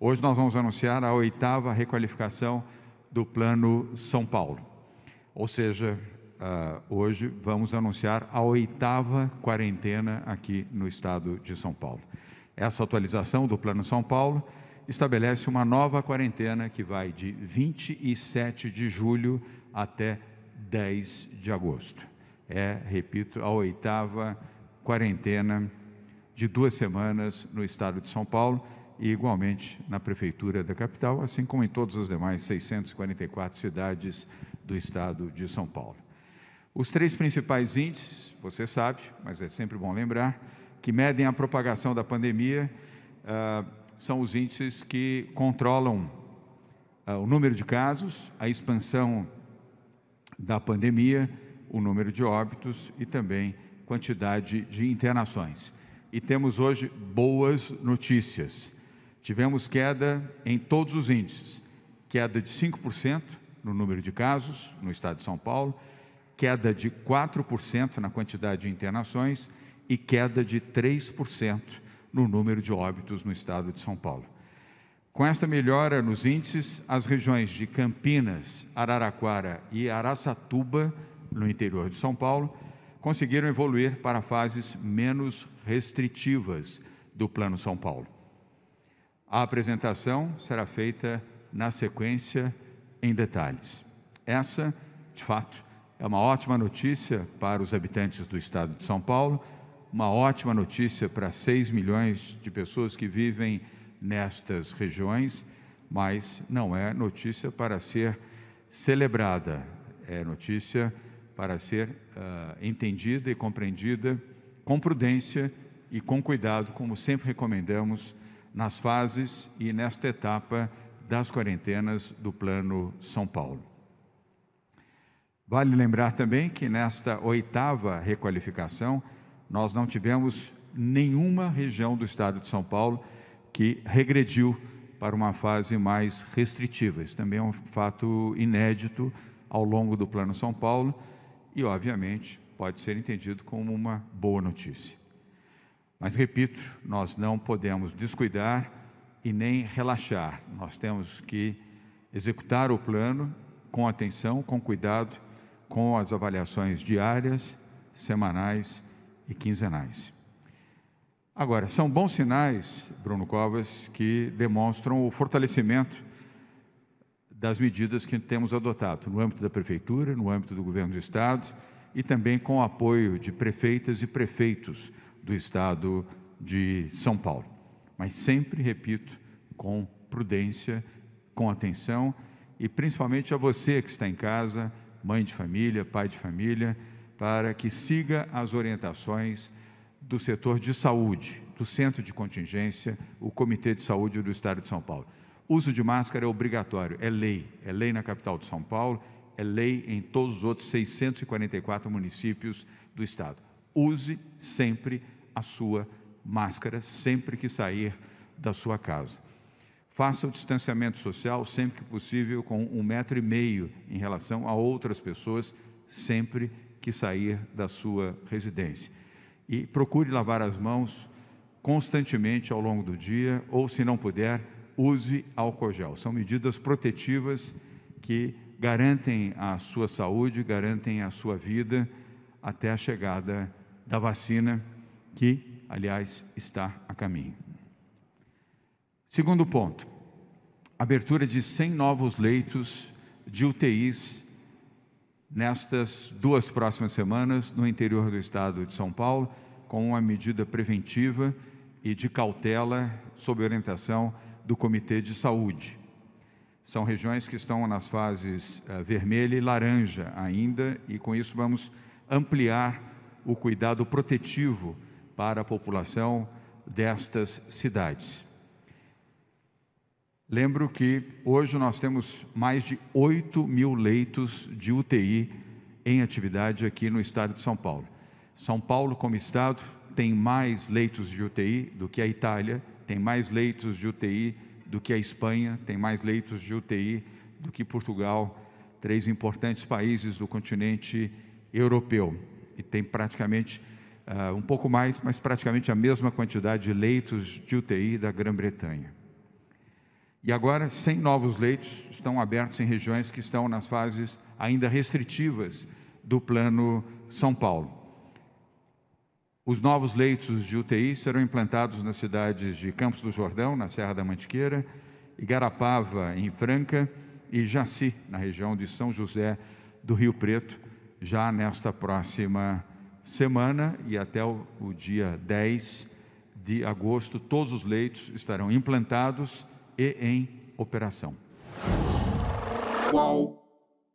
Hoje nós vamos anunciar a oitava requalificação do Plano São Paulo. Ou seja, uh, hoje vamos anunciar a oitava quarentena aqui no estado de São Paulo. Essa atualização do Plano São Paulo estabelece uma nova quarentena que vai de 27 de julho até 10 de agosto. É, repito, a oitava quarentena de duas semanas no estado de São Paulo e igualmente na Prefeitura da capital, assim como em todas as demais 644 cidades do estado de São Paulo. Os três principais índices, você sabe, mas é sempre bom lembrar, que medem a propagação da pandemia, ah, são os índices que controlam ah, o número de casos, a expansão da pandemia, o número de óbitos e também quantidade de internações. E temos hoje boas notícias. Tivemos queda em todos os índices: queda de 5% no número de casos no estado de São Paulo, queda de 4% na quantidade de internações e queda de 3% no número de óbitos no estado de São Paulo. Com esta melhora nos índices, as regiões de Campinas, Araraquara e Araçatuba, no interior de São Paulo, conseguiram evoluir para fases menos restritivas do Plano São Paulo. A apresentação será feita na sequência em detalhes. Essa, de fato, é uma ótima notícia para os habitantes do estado de São Paulo, uma ótima notícia para 6 milhões de pessoas que vivem nestas regiões, mas não é notícia para ser celebrada, é notícia para ser uh, entendida e compreendida com prudência e com cuidado, como sempre recomendamos nas fases e nesta etapa das quarentenas do Plano São Paulo. Vale lembrar também que nesta oitava requalificação, nós não tivemos nenhuma região do estado de São Paulo que regrediu para uma fase mais restritiva. Isso também é um fato inédito ao longo do Plano São Paulo e, obviamente, pode ser entendido como uma boa notícia. Mas repito, nós não podemos descuidar e nem relaxar. Nós temos que executar o plano com atenção, com cuidado, com as avaliações diárias, semanais e quinzenais. Agora, são bons sinais, Bruno Covas, que demonstram o fortalecimento das medidas que temos adotado no âmbito da Prefeitura, no âmbito do Governo do Estado e também com o apoio de prefeitas e prefeitos do estado de São Paulo. Mas sempre, repito, com prudência, com atenção e principalmente a você que está em casa, mãe de família, pai de família, para que siga as orientações do setor de saúde, do centro de contingência, o Comitê de Saúde do Estado de São Paulo. Uso de máscara é obrigatório, é lei, é lei na capital de São Paulo, é lei em todos os outros 644 municípios do estado. Use sempre a sua máscara sempre que sair da sua casa. Faça o distanciamento social sempre que possível, com um metro e meio em relação a outras pessoas, sempre que sair da sua residência. E procure lavar as mãos constantemente ao longo do dia, ou se não puder, use álcool gel. São medidas protetivas que garantem a sua saúde, garantem a sua vida até a chegada da vacina que, aliás, está a caminho. Segundo ponto, abertura de 100 novos leitos de UTIs nestas duas próximas semanas no interior do estado de São Paulo, com uma medida preventiva e de cautela sob orientação do Comitê de Saúde. São regiões que estão nas fases eh, vermelha e laranja ainda, e com isso vamos ampliar o cuidado protetivo para a população destas cidades. Lembro que hoje nós temos mais de 8 mil leitos de UTI em atividade aqui no estado de São Paulo. São Paulo, como estado, tem mais leitos de UTI do que a Itália, tem mais leitos de UTI do que a Espanha, tem mais leitos de UTI do que Portugal, três importantes países do continente europeu. E tem praticamente uh, um pouco mais, mas praticamente a mesma quantidade de leitos de UTI da Grã-Bretanha. E agora, 100 novos leitos estão abertos em regiões que estão nas fases ainda restritivas do Plano São Paulo. Os novos leitos de UTI serão implantados nas cidades de Campos do Jordão, na Serra da Mantiqueira, Igarapava, em Franca, e Jaci, na região de São José do Rio Preto, já nesta próxima semana e até o, o dia 10 de agosto, todos os leitos estarão implantados e em operação.